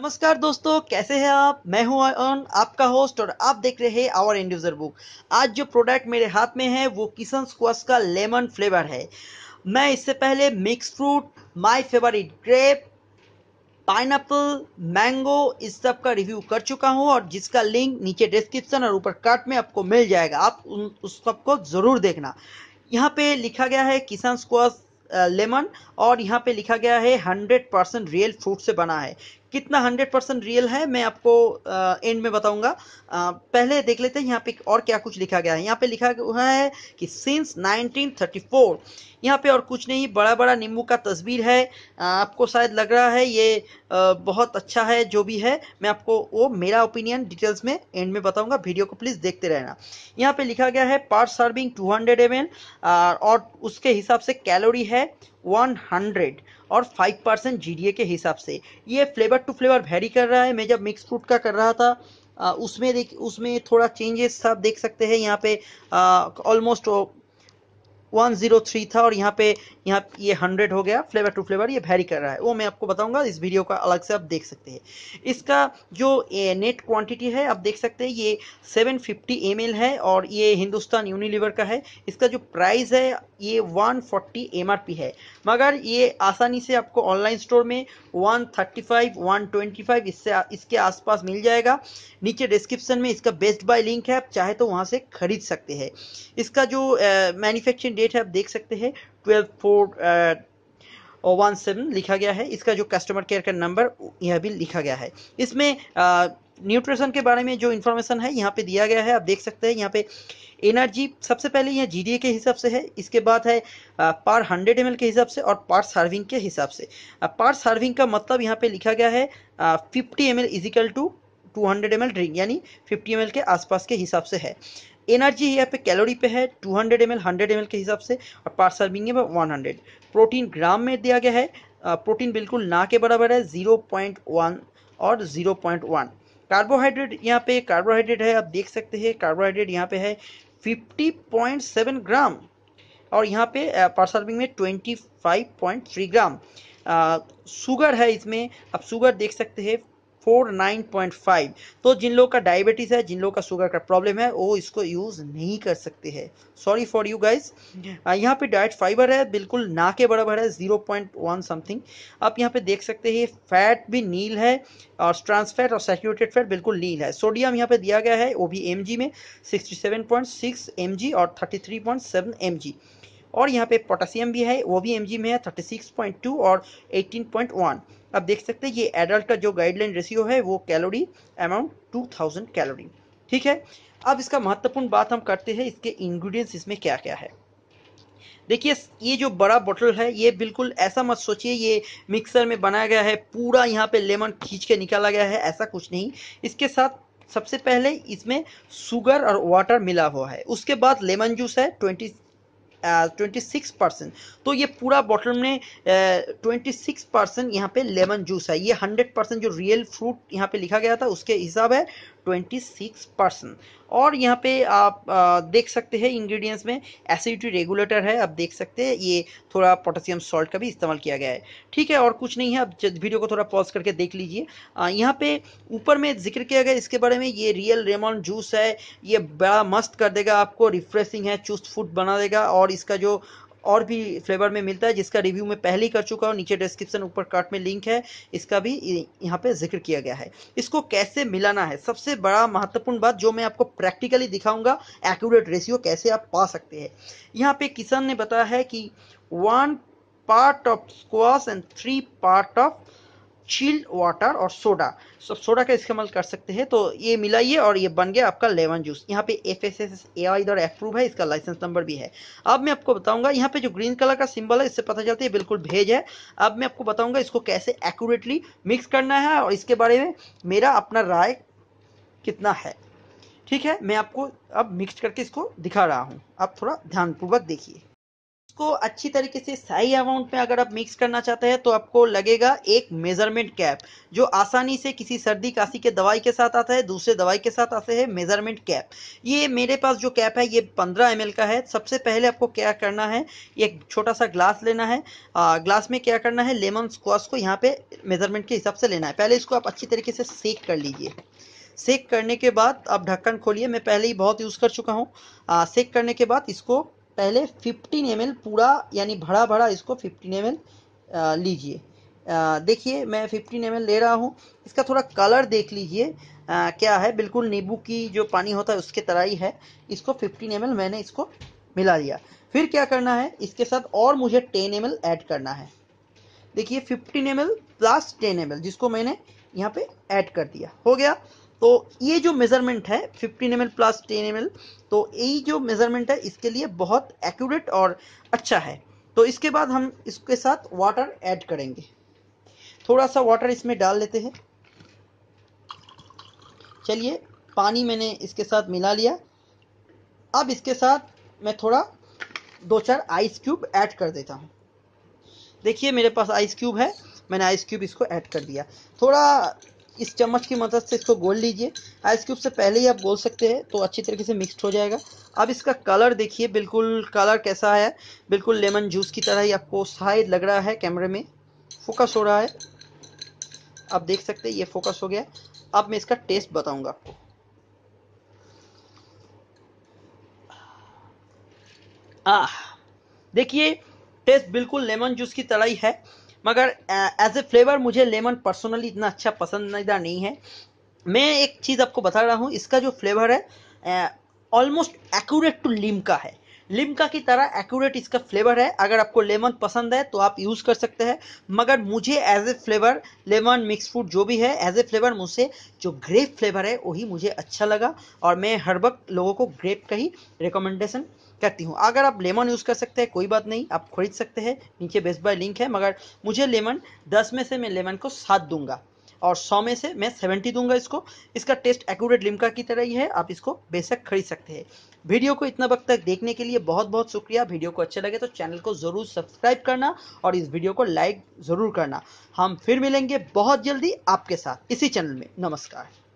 नमस्कार दोस्तों कैसे हैं आप मैं हूं अन आपका होस्ट और आप देख रहे हैं आवर इंडिविजुअल बुक आज जो प्रोडक्ट मेरे हाथ में है वो किशन स्क्वाश का लेमन फ्लेवर है मैं इससे पहले mix fruit my favourite grape pine mango इस सब का रिव्यू कर चुका हूं और जिसका लिंक नीचे डिस्क्रिप्शन और ऊपर कार्ट में आपको मिल जाएगा आप उन उस सबको ज़रूर देखना यहाँ पे लिखा गया है किसान स्क्वाश लेमन और यहाँ पे लिखा गया है 100% रियल फ्रूट से बना है कितना हंड्रेड परसेंट रियल है मैं आपको एंड में बताऊंगा पहले देख लेते हैं यहाँ पे और क्या कुछ लिखा गया है यहाँ पे लिखा हुआ है कि सिंस 1934 यहाँ पे और कुछ नहीं बड़ा बड़ा नींबू का तस्वीर है आपको शायद लग रहा है ये बहुत अच्छा है जो भी है मैं आपको वो मेरा ओपिनियन डिटेल्स में एंड में बताऊंगा वीडियो को प्लीज़ देखते रहना यहाँ पे लिखा गया है per serving two hundred M और उसके हिसाब से कैलोरी है 100 और 5 परसेंट जी के हिसाब से ये फ्लेवर टू फ्लेवर वेरी कर रहा है मैं जब मिक्स फ्रूट का कर रहा था उसमें देख उसमें थोड़ा चेंजेस आप देख सकते हैं यहाँ पे ऑलमोस्ट 103 था और यहाँ पे यहाँ ये हंड्रेड 100 हो गया फ्लेवर टू फ्लेवर ये वेरी कर रहा है वो मैं आपको बताऊंगा इस वीडियो का अलग से आप देख सकते हैं इसका जो नेट क्वांटिटी है आप देख सकते हैं ये 750 फिफ्टी है और ये हिंदुस्तान यूनिलीवर का है इसका जो प्राइस है ये 140 फोर्टी है मगर ये आसानी से आपको ऑनलाइन स्टोर में वन थर्टी इससे इसके आसपास मिल जाएगा नीचे डिस्क्रिप्सन में इसका बेस्ट बाय लिंक है आप चाहे तो वहाँ से खरीद सकते हैं इसका जो मैन्युफैक्चरिंग डेट है आप देख सकते हैं ट्वेल्व फोर और वन सेवन लिखा गया है इसका जो कस्टमर केयर का नंबर यह भी लिखा गया है इसमें न्यूट्रिशन uh, के बारे में जो इन्फॉर्मेशन है यहाँ पे दिया गया है आप देख सकते हैं यहाँ पे एनर्जी सबसे पहले यह जी के हिसाब से है इसके बाद है पर हंड्रेड एम के हिसाब से और पर सर्विंग के हिसाब से पर सर्विंग का मतलब यहाँ पे लिखा गया है fifty M L equal to 200 ml drink यानी 50 ml के आसपास के हिसाब से है एनर्जी यहाँ पे कैलोरी पे है 200 हंड्रेड एम एल हंड्रेड के हिसाब से और पार सर्विंग में 100 प्रोटीन ग्राम में दिया गया है प्रोटीन बिल्कुल ना के बराबर है 0.1 और 0.1 कार्बोहाइड्रेट यहाँ पे कार्बोहाइड्रेट है आप देख सकते हैं कार्बोहाइड्रेट यहाँ पे है 50.7 ग्राम और यहाँ पे पार सर्विंग में 25.3 ग्राम शुगर है इसमें आप शुगर देख सकते हैं फोर नाइन पॉइंट फाइव तो जिन लोगों का डायबिटीज़ है जिन लोगों का शुगर का प्रॉब्लम है वो इसको यूज़ नहीं कर सकते हैं सॉरी फॉर यू गाइज यहाँ पे डाइट फाइबर है बिल्कुल ना के बराबर है जीरो पॉइंट वन समथिंग आप यहाँ पे देख सकते हैं फैट भी नील है और ट्रांस फैट और सेचुरेटेड फैट बिल्कुल नील है सोडियम यहाँ पे दिया गया है वो भी एम में sixty seven point six M G और thirty three point seven M G और यहाँ पे पोटासियम भी है वो भी एम में है थर्टी सिक्स पॉइंट टू और एटीन पॉइंट वन आप देख सकते हैं ये एडल्ट का जो गाइडलाइन रेशियो है वो calorie amount two thousand calorie ठीक है अब इसका महत्वपूर्ण बात हम करते हैं इसके इंग्रेडिएंट्स इसमें क्या क्या है देखिए ये जो बड़ा बोतल है ये बिल्कुल ऐसा मत सोचिए ये मिक्सर में बनाया गया है पूरा यहाँ पे लेमन खींच के निकाला गया है ऐसा कुछ नहीं इसके साथ सबसे पहले इसमें शुगर और वाटर मिला हुआ है उसके बाद लेमन जूस है ट्वेंटी ट्वेंटी सिक्स परसेंट तो ये पूरा बॉटल में ट्वेंटी सिक्स परसेंट यहाँ पे लेमन जूस है ये हंड्रेड परसेंट जो रियल फ्रूट यहाँ पे लिखा गया था उसके हिसाब है 26 परसेंट और यहाँ पे आप आ, देख सकते हैं इंग्रेडिएंट्स में एसिडिटी रेगुलेटर है आप देख सकते हैं ये थोड़ा पोटेशियम सॉल्ट का भी इस्तेमाल किया गया है ठीक है और कुछ नहीं है आप वीडियो को थोड़ा पॉज करके देख लीजिए यहाँ पे ऊपर में जिक्र किया गया इसके बारे में ये रियल रेमन जूस है ये बड़ा मस्त कर देगा आपको रिफ्रेशिंग है चुस्त फूड बना देगा और इसका जो और भी फ्लेवर में मिलता है जिसका रिव्यू मैं पहले ही कर चुका हूँ नीचे डिस्क्रिप्शन ऊपर कार्ट में लिंक है इसका भी यहाँ पे जिक्र किया गया है इसको कैसे मिलाना है सबसे बड़ा महत्वपूर्ण बात जो मैं आपको प्रैक्टिकली दिखाऊंगा एक्यूरेट रेशियो कैसे आप पा सकते हैं यहाँ पे किसान ने बताया है कि one part of squash and three part of chilled water और सोडा सो सोडा का इस्तेमाल कर सकते हैं तो ये मिलाइए और ये बन गया आपका लेमन जूस यहाँ पे F S S A I इधर अप्रूव है इसका लाइसेंस नंबर भी है अब मैं आपको बताऊंगा यहाँ पे जो ग्रीन कलर का सिंबल है इससे पता चलता है बिल्कुल भेज है अब मैं आपको बताऊंगा इसको कैसे एक्यूरेटली मिक्स करना है और इसके बारे में मेरा अपना राय कितना है ठीक है मैं आपको अब मिक्स करके इसको दिखा रहा हूँ आप थोड़ा ध्यानपूर्वक देखिए इसको अच्छी तरीके से सही अमाउंट में अगर आप मिक्स करना चाहते हैं तो आपको लगेगा एक मेजरमेंट कैप जो आसानी से किसी सर्दी कासी के दवाई के साथ आता है दूसरे दवाई के साथ आते हैं मेजरमेंट कैप ये मेरे पास जो कैप है ये पंद्रह एम का है सबसे पहले आपको क्या करना है एक छोटा सा ग्लास लेना है आ, ग्लास में क्या करना है लेमन स्क्वास को यहाँ पे मेजरमेंट के हिसाब से लेना है पहले इसको आप अच्छी तरीके से सेक कर लीजिए सेक करने के बाद आप ढक्कन खोलिए मैं पहले ही बहुत यूज़ कर चुका हूँ सेक करने के बाद इसको पहले 15 एम पूरा यानी भरा भरा इसको 15 एम लीजिए देखिए मैं 15 एम ले रहा हूँ इसका थोड़ा कलर देख लीजिए क्या है बिल्कुल नींबू की जो पानी होता है उसके तरह ही है इसको 15 एम मैंने इसको मिला लिया फिर क्या करना है इसके साथ और मुझे 10 एम ऐड करना है देखिए 15 एम प्लस 10 एम जिसको मैंने यहाँ पे ऐड कर दिया हो गया तो ये जो मेजरमेंट है 15 एम प्लस 10 एम तो यही जो मेजरमेंट है इसके लिए बहुत एक्यूरेट और अच्छा है तो इसके बाद हम इसके साथ वाटर ऐड करेंगे थोड़ा सा वाटर इसमें डाल लेते हैं चलिए पानी मैंने इसके साथ मिला लिया अब इसके साथ मैं थोड़ा दो चार आइस क्यूब ऐड कर देता हूँ देखिए मेरे पास आइस क्यूब है मैंने आइस क्यूब इसको ऐड कर दिया थोड़ा इस चम्मच की मदद से इसको गोल लीजिए आइस क्यूब से पहले ही आप गोल सकते हैं तो अच्छी तरीके से मिक्सड हो जाएगा अब इसका कलर देखिए बिल्कुल कलर कैसा है बिल्कुल लेमन जूस की तरह ही आपको शायद लग रहा है कैमरे में फोकस हो रहा है आप देख सकते हैं ये फोकस हो गया अब मैं इसका टेस्ट बताऊंगा आपको आह देखिए टेस्ट बिल्कुल लेमन जूस की तरह ही है मगर एज ए फ्लेवर मुझे लेमन पर्सनली इतना अच्छा पसंदीदा नहीं है मैं एक चीज़ आपको बता रहा हूँ इसका जो फ्लेवर है ऑलमोस्ट एक्यूरेट टू लीम का है लिमका की तरह एक्यूरेट इसका फ्लेवर है अगर आपको लेमन पसंद है तो आप यूज़ कर सकते हैं मगर मुझे as a flavour lemon mix fruit जो भी है एज ए फ्लेवर मुझसे जो ग्रेप फ्लेवर है वही मुझे अच्छा लगा और मैं हर वक्त लोगों को ग्रेप का ही रिकमेंडेशन करती हूँ अगर आप लेमन यूज़ कर सकते हैं कोई बात नहीं आप खरीद सकते हैं नीचे बेस्ट बाय लिंक है मगर मुझे लेमन दस में से मैं लेमन को सात दूंगा और सौ में से मैं सेवेंटी दूंगा इसको इसका टेस्ट एक्यूरेट लिमका की तरह ही है आप इसको बेशक खरीद सकते हैं वीडियो को इतना वक्त तक देखने के लिए बहुत बहुत शुक्रिया वीडियो को अच्छा लगे तो चैनल को ज़रूर सब्सक्राइब करना और इस वीडियो को लाइक ज़रूर करना हम फिर मिलेंगे बहुत जल्दी आपके साथ इसी चैनल में नमस्कार